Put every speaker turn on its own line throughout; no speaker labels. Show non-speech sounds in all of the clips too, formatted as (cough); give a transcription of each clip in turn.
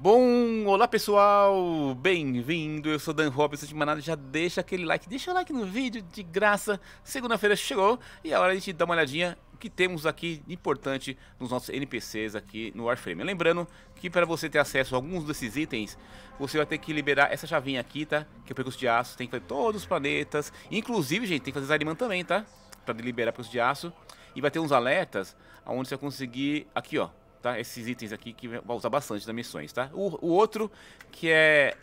Bom, olá pessoal, bem-vindo, eu sou Dan Robson de Manada, já deixa aquele like, deixa o like no vídeo, de graça, segunda-feira chegou e é hora de a gente dar uma olhadinha o que temos aqui importante nos nossos NPCs aqui no Warframe. Lembrando que para você ter acesso a alguns desses itens, você vai ter que liberar essa chavinha aqui, tá? Que é o percurso de aço, tem que fazer todos os planetas, inclusive, gente, tem que fazer Zariman também, tá? Para liberar o percurso de aço, e vai ter uns alertas, onde você vai conseguir, aqui ó, tá? Esses itens aqui que vai usar bastante nas missões, tá? O, o outro, que é...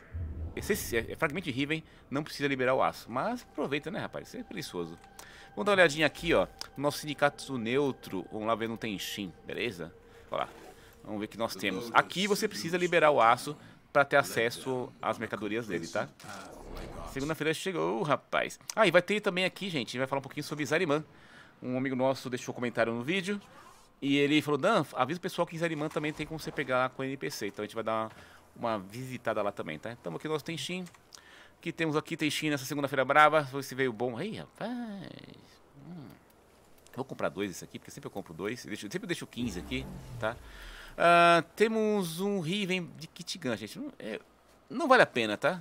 Esse, é, é fragmento de Riven, não precisa liberar o aço. Mas aproveita, né, rapaz? Isso é preguiçoso. Vamos dar uma olhadinha aqui, ó. Nosso sindicato neutro. Vamos lá ver no Tenshin, beleza? Olha lá. Vamos ver o que nós temos. Aqui você precisa liberar o aço para ter acesso às mercadorias dele, tá? Ah, Segunda-feira chegou, rapaz. Ah, e vai ter também aqui, gente, vai falar um pouquinho sobre Zariman. Um amigo nosso deixou um comentário no vídeo. E ele falou, Dan, avisa o pessoal que em Zeriman também tem como você pegar lá com o NPC. Então a gente vai dar uma, uma visitada lá também, tá? Estamos aqui no nosso Tenshin. Que temos aqui Tenshin nessa segunda-feira brava. Se veio bom. Aí, rapaz. Hum. Vou comprar dois isso aqui, porque sempre eu compro dois. Eu deixo, sempre eu deixo 15 aqui, tá? Uh, temos um Riven de Kitigan, gente. Não, é, não, vale a pena, tá?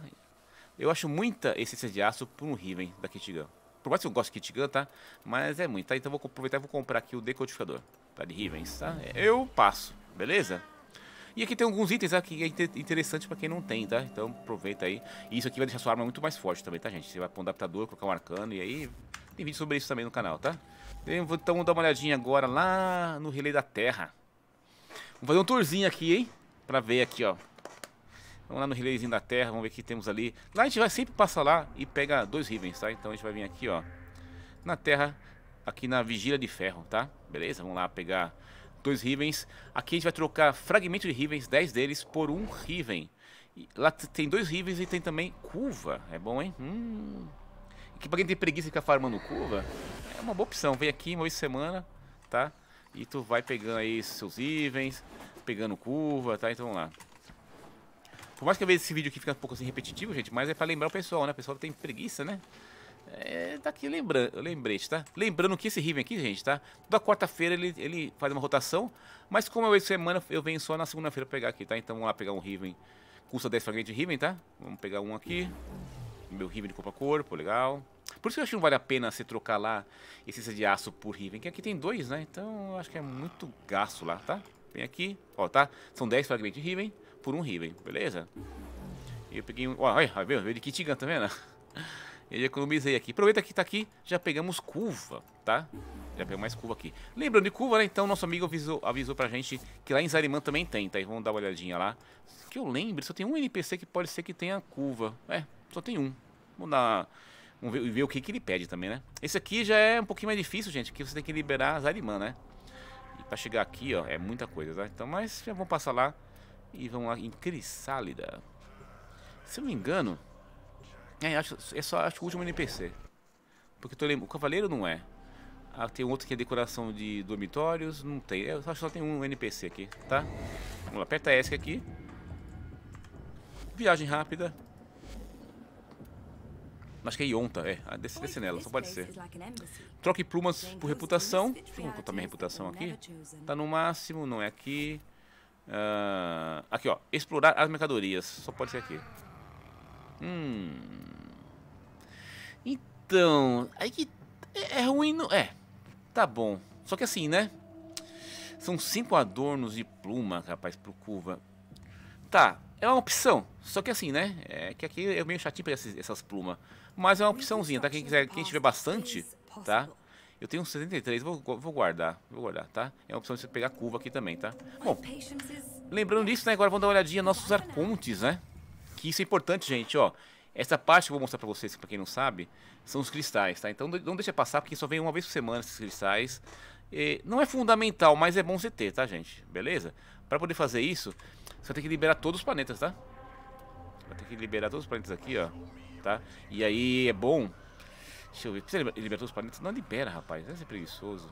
Eu acho muita essência de aço por um Riven da Kitigan. Por mais que eu goste de Kitigan, tá? Mas é muito, tá? Então vou aproveitar e vou comprar aqui o decodificador tá de Rivens, tá? É, eu passo, beleza? E aqui tem alguns itens aqui que é interessante pra quem não tem, tá? Então aproveita aí. E isso aqui vai deixar sua arma muito mais forte também, tá, gente? Você vai pôr um adaptador, colocar um arcano e aí... Tem vídeo sobre isso também no canal, tá? Então vamos dar uma olhadinha agora lá no Relay da Terra. Vamos fazer um tourzinho aqui, hein? Pra ver aqui, ó. Vamos lá no relézinho da Terra, vamos ver o que temos ali. Lá a gente vai sempre passar lá e pega dois Rivens, tá? Então a gente vai vir aqui, ó. Na Terra, aqui na Vigília de Ferro, tá? Beleza? Vamos lá pegar dois Rivens. Aqui a gente vai trocar fragmento de Rivens, 10 deles, por um Riven. lá tem dois Rivens e tem também curva. É bom, hein? Hum. Que pra quem tem preguiça e ficar farmando curva, é uma boa opção. Vem aqui uma vez por semana, tá? E tu vai pegando aí seus Rivens, pegando curva, tá? Então vamos lá. Por mais que às vezes esse vídeo aqui fica um pouco assim repetitivo, gente, mas é pra lembrar o pessoal, né? O pessoal tem preguiça, né? É daqui tá lembra, lembrete, tá? Lembrando que esse Riven aqui, gente, tá? Toda quarta-feira ele, ele faz uma rotação, mas como é uma semana, eu venho só na segunda-feira pegar aqui, tá? Então vamos lá pegar um Riven. Custa 10 fragmentos de Riven, tá? Vamos pegar um aqui. Meu Riven de corpo-a-corpo, legal. Por isso que eu acho que não vale a pena você trocar lá esse de aço por Riven, que aqui tem dois, né? Então eu acho que é muito gasto lá, tá? Vem aqui, ó, tá? São 10 fragmentos de Riven por um Riven, beleza? E eu peguei um... Ó, olha, veio de Kitigan, tá vendo? (laughs) Eu economizei aqui. Aproveita que tá aqui, já pegamos curva, tá? Já pegamos mais curva aqui. Lembrando de curva, né? Então, nosso amigo avisou, avisou pra gente que lá em Zariman também tem, tá? E vamos dar uma olhadinha lá. Que eu lembre, só tem um NPC que pode ser que tenha curva. É, só tem um. Vamos dar... Vamos ver, ver o que, que ele pede também, né? Esse aqui já é um pouquinho mais difícil, gente, que você tem que liberar Zariman, né? E pra chegar aqui, ó, é muita coisa, tá? Então, mas já vamos passar lá e vamos lá em Crisálida. Se eu não me engano... É, acho, é só acho o último NPC. Porque tô lembrando, o cavaleiro não é. Ah, tem outro que é decoração de dormitórios, não tem. Eu acho que só tem um NPC aqui, tá? Vamos lá, aperta ESC aqui. Viagem rápida. Acho que é Ionta, é. Ah, desce, desce nela, só pode ser. Troque plumas por reputação. Deixa eu colocar minha reputação aqui. Tá no máximo, não é aqui. Ah, aqui, ó. Explorar as mercadorias. Só pode ser aqui. Hum. Então, aí que é, é ruim, não é? Tá bom. Só que assim, né? São cinco adornos de pluma, rapaz, pro curva. Tá, é uma opção. Só que assim, né? É que aqui é meio chatinho pegar essas, essas plumas. Mas é uma opçãozinha, tá? Quem, quiser, quem tiver bastante, tá? Eu tenho 73, vou, vou guardar, vou guardar, tá? É uma opção de você pegar curva aqui também, tá? Bom, lembrando disso, né? Agora vamos dar uma olhadinha nossos arcontes, né? que isso é importante, gente, ó. Essa parte que eu vou mostrar para vocês, para quem não sabe, são os cristais, tá? Então não deixa passar, porque só vem uma vez por semana esses cristais. E não é fundamental, mas é bom você ter, tá, gente? Beleza? Para poder fazer isso, você vai ter que liberar todos os planetas, tá? Vai ter que liberar todos os planetas aqui, ó. Tá? E aí é bom... Deixa eu ver, precisa liberar, todos os planetas? Não libera, rapaz, Vai ser preguiçoso.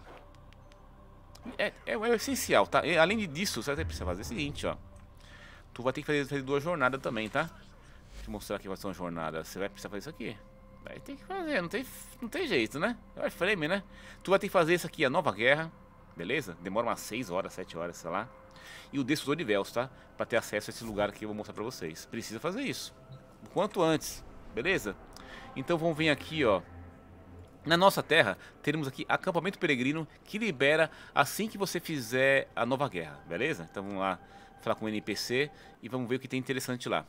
É, é, é, o essencial, tá? E, além disso, você vai que fazer o seguinte, ó. Tu vai ter que fazer, fazer duas jornadas também, tá? te mostrar aqui vai ser uma jornada Você vai precisar fazer isso aqui. Vai ter que fazer, não tem, não tem jeito, né? É frame, né? Tu vai ter que fazer isso aqui, a nova guerra, beleza? Demora umas 6 horas, 7 horas, sei lá. E o destruidor de Vels, tá? Pra ter acesso a esse lugar aqui, eu vou mostrar pra vocês. Precisa fazer isso. O quanto antes, beleza? Então vamos vir aqui, ó. Na nossa terra, teremos aqui acampamento peregrino que libera assim que você fizer a nova guerra, beleza? Então vamos lá falar com o NPC e vamos ver o que tem interessante lá.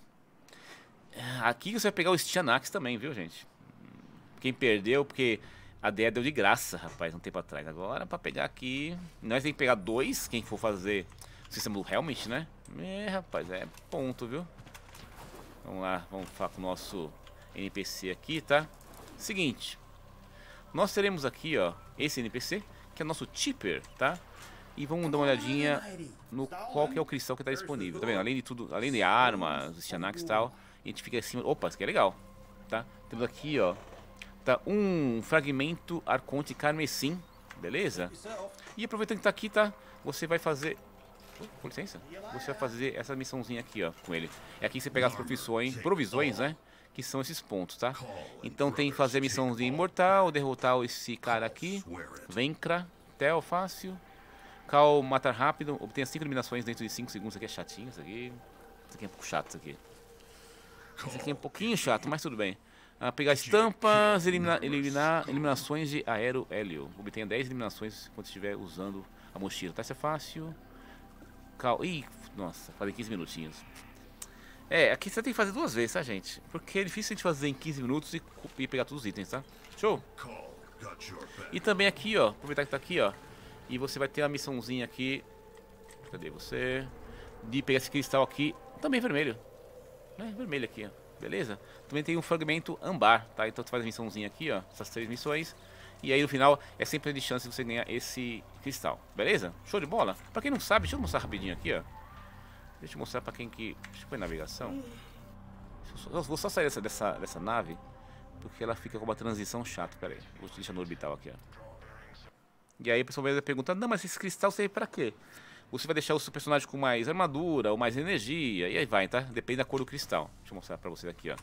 Ah, aqui você vai pegar o Stianax também, viu, gente? Quem perdeu, porque a DEA deu de graça, rapaz, um tempo atrás. Agora, pra pegar aqui... Nós tem que pegar dois, quem for fazer o sistema do Helmet, né? É, rapaz, é ponto, viu? Vamos lá, vamos falar com o nosso NPC aqui, tá? Seguinte, nós teremos aqui, ó, esse NPC, que é o nosso Tipper, tá? E vamos dar uma olhadinha no qual que é o cristal que está disponível, tá vendo? Além de tudo, além de armas, os e tal, a gente fica assim, opa, isso aqui é legal. Tá? Temos aqui, ó, tá um fragmento arconte carmesim, beleza? E aproveitando que tá aqui, tá? Você vai fazer... Uh, com licença? Você vai fazer essa missãozinha aqui, ó, com ele. É aqui que você pega as profissões, provisões, né? Que são esses pontos, tá? Então tem que fazer a missãozinha imortal, derrotar esse cara aqui. Vencra, Tel, fácil. Cal, matar rápido. Obtenha 5 eliminações dentro de 5 segundos. Isso aqui é chatinho, isso aqui... Isso aqui é um pouco chato, isso aqui. Esse aqui é um pouquinho chato, mas tudo bem. Ah, pegar estampas, eliminar, eliminar eliminações de aero hélio. Obtenha 10 eliminações quando estiver usando a mochila. Tá, isso é fácil. Cal... Ih, nossa, falei 15 minutinhos. É, aqui você tem que fazer duas vezes, tá, gente? Porque é difícil a gente fazer em 15 minutos e, e pegar todos os itens, tá? Show! E também aqui, ó, aproveitar que tá aqui, ó. E você vai ter uma missãozinha aqui. Cadê você? De pegar esse cristal aqui, também vermelho. É, vermelho aqui, ó. Beleza? Também tem um fragmento ambar, tá? Então você faz a missãozinha aqui, ó. Essas três missões. E aí no final é sempre de chance de você ganhar esse cristal. Beleza? Show de bola? Pra quem não sabe, deixa eu mostrar rapidinho aqui, ó. Deixa eu mostrar pra quem que... Deixa eu pôr navegação. Eu vou só sair dessa, dessa, dessa nave. Porque ela fica com uma transição chata. Pera aí. Vou te deixar no orbital aqui, ó. E aí o pessoal vai perguntar, não, mas esse cristal serve pra quê? você vai deixar o seu personagem com mais armadura ou mais energia, e aí vai, tá? Depende da cor do cristal. Deixa eu mostrar pra vocês aqui, ó.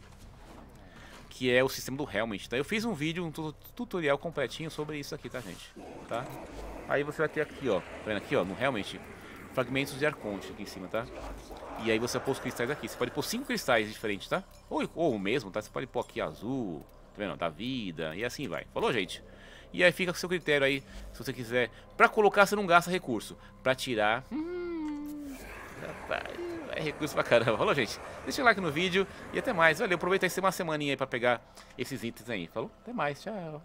Que é o sistema do Helmet, tá? Eu fiz um vídeo, um tutorial completinho sobre isso aqui, tá, gente? Tá? Aí você vai ter aqui, ó, tá vendo aqui, ó, no Helmet, fragmentos de arconte aqui em cima, tá? E aí você pôr os cristais aqui. Você pode pôr cinco cristais diferentes, tá? Ou, ou o mesmo, tá? Você pode pôr aqui azul, tá vendo? Da vida, e assim vai. Falou, gente? E aí fica com seu critério aí, se você quiser. Pra colocar, você não gasta recurso. Pra tirar... Hum, rapaz, é recurso pra caramba. Falou, gente? Deixa o like no vídeo e até mais. Valeu, aproveita aí, ser uma semaninha aí pra pegar esses itens aí. Falou? Até mais, tchau.